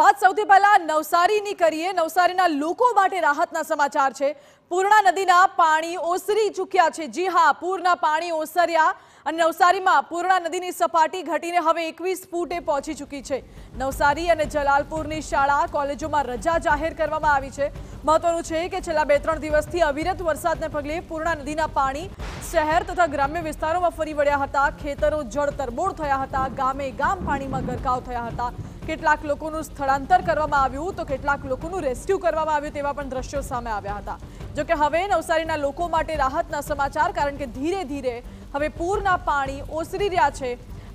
વાત સૌથી પહેલા નવસારીની કરીએ નવસારીના લોકો માટે રાહતના સમાચાર છે પૂર્ણા નદીના પાણી ઓસરી ચૂક્યા છે જી હા પૂરના પાણી ઓસર્યા અને નવસારીમાં પૂર્ણા નદીની સપાટી ઘટીને હવે એકવીસ ફૂટે પહોંચી ચૂકી છે નવસારી અને જલાલપુરની શાળા કોલેજોમાં રજા જાહેર કરવામાં આવી છે મહત્વનું છે કે છેલ્લા બે ત્રણ દિવસથી અવિરત વરસાદને પગલે પૂર્ણા નદીના પાણી શહેર તથા ગ્રામ્ય વિસ્તારોમાં ફરી વળ્યા હતા ખેતરો જળ તરબોળ થયા હતા ગામે ગામ પાણીમાં ગરકાવ થયા હતા કેટલાક લોકોનું સ્થળાંતર કરવામાં આવ્યું તો કેટલાક લોકોનું રેસ્ક્યુ કરવામાં આવ્યું તેવા પણ દ્રશ્યો સામે આવ્યા હતા જોકે હવે નવસારીના લોકો માટે રાહતના સમાચાર કારણ કે ધીરે ધીરે હવે પૂરના પાણી ઓસરી રહ્યા છે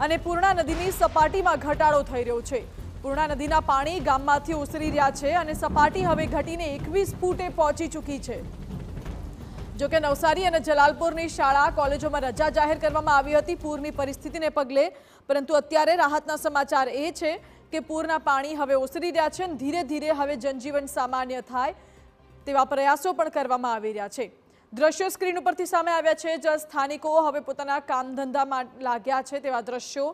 અને પૂર્ણા નદીની સપાટીમાં ઘટાડો થઈ રહ્યો છે પૂર્ણા નદીના પાણી ગામમાંથી ઓસરી રહ્યા છે અને સપાટી હવે ઘટીને એકવીસ ફૂટે પહોંચી ચૂકી છે જોકે નવસારી અને જલાલપુરની શાળા કોલેજોમાં રજા જાહેર કરવામાં આવી હતી પૂરની પરિસ્થિતિને પગલે પરંતુ અત્યારે રાહતના સમાચાર એ છે કે પૂરના પાણી હવે ઓસરી રહ્યા છે અને ધીરે ધીરે હવે જનજીવન સામાન્ય થાય તેવા પ્રયાસો પણ કરવામાં આવી રહ્યા છે દ્રશ્યો સ્ક્રીન ઉપરથી સામે આવ્યા છે જ્યાં સ્થાનિકો હવે પોતાના કામ ધંધામાં લાગ્યા છે તેવા દ્રશ્યો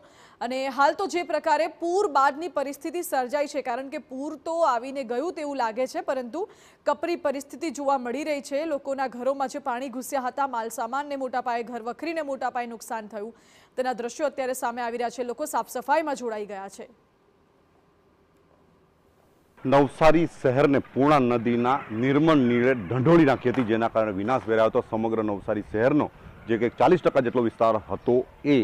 અને હાલ તો જે પ્રકારે પૂર બાદની પરિસ્થિતિ સર્જાઈ છે કારણ કે પૂર તો આવીને ગયું તેવું લાગે છે પરંતુ કપરી પરિસ્થિતિ જોવા મળી રહી છે લોકોના ઘરોમાં જે પાણી ઘૂસ્યા હતા માલસામાનને મોટા પાયે ઘર વખરીને મોટા પાયે નુકસાન થયું તેના દ્રશ્યો અત્યારે સામે આવી રહ્યા છે લોકો સાફસફાઈમાં જોડાઈ ગયા છે નવસારી શહેરને પૂર્ણા નદીના નિર્મળ નીરે ઢંઢોળી નાખી હતી જેના કારણે વિનાશ વેરાયો હતો સમગ્ર નવસારી શહેરનો જે કંઈક ચાલીસ ટકા જેટલો વિસ્તાર હતો એ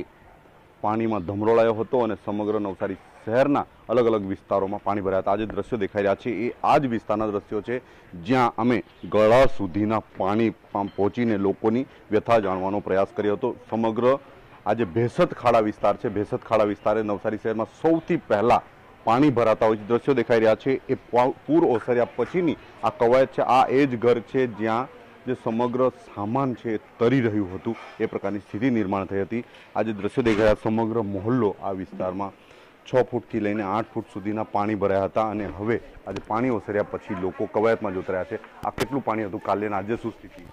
પાણીમાં ધમરોળાયો હતો અને સમગ્ર નવસારી શહેરના અલગ અલગ વિસ્તારોમાં પાણી ભરાયા હતા જે દ્રશ્યો દેખાઈ રહ્યા છે એ આ જ વિસ્તારના દ્રશ્યો છે જ્યાં અમે ગળા સુધીના પાણી પહોંચીને લોકોની વ્યથા જાણવાનો પ્રયાસ કર્યો હતો સમગ્ર આજે ભેસત ખાડા વિસ્તાર છે ભેસત ખાડા વિસ્તારે નવસારી શહેરમાં સૌથી પહેલાં પાણી ભરાતા હોય છે દ્રશ્યો દેખાઈ રહ્યા છે એ પૂર ઓસર્યા પછીની આ કવાયત છે આ એ જ ઘર છે જ્યાં જે સમગ્ર સામાન છે તરી રહ્યું હતું એ પ્રકારની સ્થિતિ નિર્માણ થઈ હતી આ જે દ્રશ્યો દેખાયા સમગ્ર મોહલ્લો આ વિસ્તારમાં છ ફૂટથી લઈને આઠ ફૂટ સુધીના પાણી ભરાયા હતા અને હવે આજે પાણી ઓસર્યા પછી લોકો કવાયતમાં જોતા રહ્યા છે આ કેટલું પાણી હતું કાલે આજે શું સ્થિતિ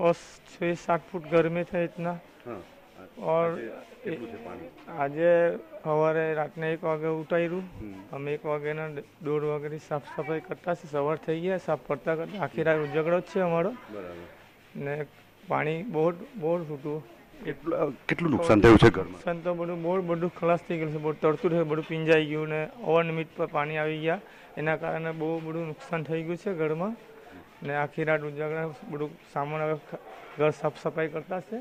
બસ છ સાત ફૂટ ગરમી થઈ ઇતના ઓર આજે સવારે રાતને એક વાગે ઉતાર્યું અમે એક વાગેના દોઢ વાગેની સાફ સફાઈ કરતા છે સવાર થઈ ગયા સાફ કરતા કરતા આખી રાત ઉજાગરો જ છે અમારો ને પાણી બહુ બહુ છૂટું કેટલું નુકસાન થયું છે નુકસાન તો બધું બહુ બધું ખલાસ થઈ ગયું છે બહુ તરતું થયું બધું પીંજાઈ ગયું ને અવનિમિત પર પાણી આવી ગયા એના કારણે બહુ બધું નુકસાન થઈ ગયું છે ઘરમાં ને આખી રાત ઉજાગરા બધું સામાન હવે ઘર સાફ સફાઈ કરતા છે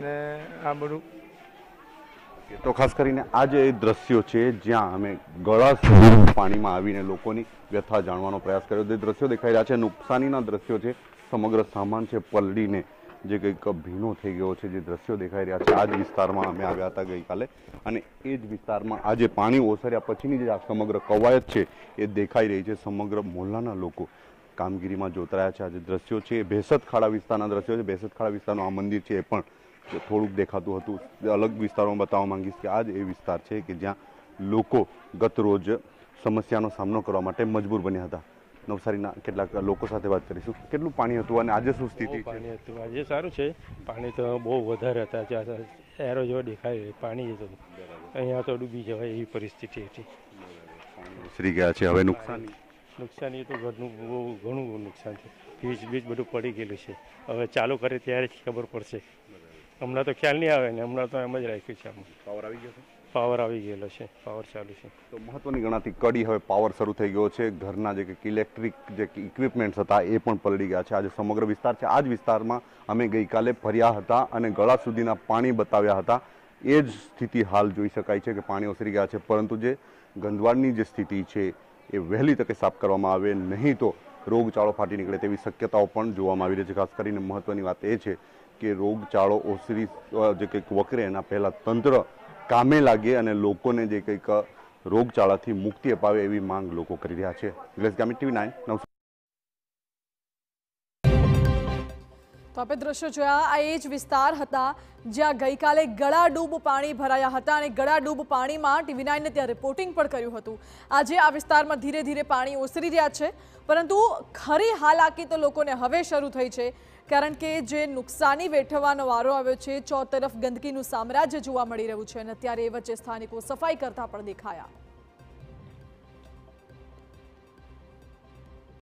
ને આ બધું તો ખાસ કરીને આ જે દ્રશ્યો છે જ્યાં અમે ગળા સુધી પાણીમાં આવીને લોકોની વ્યથા જાણવાનો પ્રયાસ કર્યો તે દ્રશ્યો દેખાઈ રહ્યા છે નુકસાનીના દ્રશ્યો છે સમગ્ર સામાન છે પલડીને જે કંઈક ભીનો થઈ ગયો છે જે દ્રશ્યો દેખાઈ રહ્યા છે આ જ વિસ્તારમાં અમે આવ્યા હતા ગઈકાલે અને એ જ વિસ્તારમાં આ જે પાણી ઓસર્યા પછીની જે આ સમગ્ર કવાયત છે એ દેખાઈ રહી છે સમગ્ર મોહલ્લાના લોકો કામગીરીમાં જોતરાયા છે આ જે દ્રશ્યો છે એ ભેસત ખાડા વિસ્તારના દ્રશ્યો છે ભેસત ખાડા વિસ્તારનું આ મંદિર છે એ પણ થોડુંક દેખાતું હતું અલગ વિસ્તારોમાં બતાવવા માંગીશ કે આ જ એ વિસ્તાર છે કે જ્યાં લોકો ગત રોજ સમસ્યાનો સામનો કરવા માટે મજબૂર બન્યા હતા નવસારીના કેટલાક લોકો સાથે વાત કરીશું કેટલું પાણી હતું અને આજે શું સ્થિતિ પાણી હતું આજે સારું છે પાણી તો બહુ વધારે હતા જ્યાં એરો જેવો દેખાય પાણી હતું અહીંયા તો ડૂબી જવાય એવી પરિસ્થિતિ હતી ઉસરી ગયા છે હવે નુકસાન નુકસાની તો ઘરનું બહુ ઘણું નુકસાન છે ફ્રીજ બીજ બધું પડી ગયેલું છે હવે ચાલુ કરે ત્યારે જ ખબર પડશે હમણાં તો ખ્યાલ નહીં આવે ને હમણાં તો એમ જ રાખ્યું છે પાવર આવી ગયો છે પાવર આવી ગયેલો છે પાવર ચાલુ છે તો મહત્વની ગણાતી કડી હવે પાવર શરૂ થઈ ગયો છે ઘરના જે ઇલેક્ટ્રિક જે ઇક્વિપમેન્ટ્સ હતા એ પણ પલળી ગયા છે આજે સમગ્ર વિસ્તાર છે આ જ વિસ્તારમાં અમે ગઈકાલે ફર્યા હતા અને ગળા સુધીના પાણી બતાવ્યા હતા એ જ સ્થિતિ હાલ જોઈ શકાય છે કે પાણી ઓસરી ગયા છે પરંતુ જે ગંધવાળની જે સ્થિતિ છે એ વહેલી તકે સાફ કરવામાં આવે નહીં તો રોગચાળો ફાટી નીકળે તેવી શક્યતાઓ પણ જોવામાં આવી રહી છે ખાસ કરીને મહત્વની વાત એ છે કે રોગચાળો ઓસરી જે કંઈક વકરે એના પહેલાં તંત્ર કામે લાગે અને લોકોને જે કંઈક રોગચાળાથી મુક્તિ અપાવે એવી માંગ લોકો કરી રહ્યા છે ગામી ટીવી નાઇન નવસારી તો આપણે દ્રશ્યો જોયા આ એ જ વિસ્તાર હતા જ્યાં ગઈકાલે ગળાડૂબ પાણી ભરાયા હતા અને ગળાડૂબ પાણીમાં ટીવી નાઇનને ત્યાં રિપોર્ટિંગ પણ કર્યું હતું આજે આ વિસ્તારમાં ધીરે ધીરે પાણી ઓસરી રહ્યા છે પરંતુ ખરી હાલાકી તો લોકોને હવે શરૂ થઈ છે કારણ કે જે નુકસાની વેઠવાનો વારો આવ્યો છે ચોતરફ ગંદકીનું સામ્રાજ્ય જોવા મળી રહ્યું છે અને અત્યારે એ વચ્ચે સ્થાનિકો સફાઈ કરતા પણ દેખાયા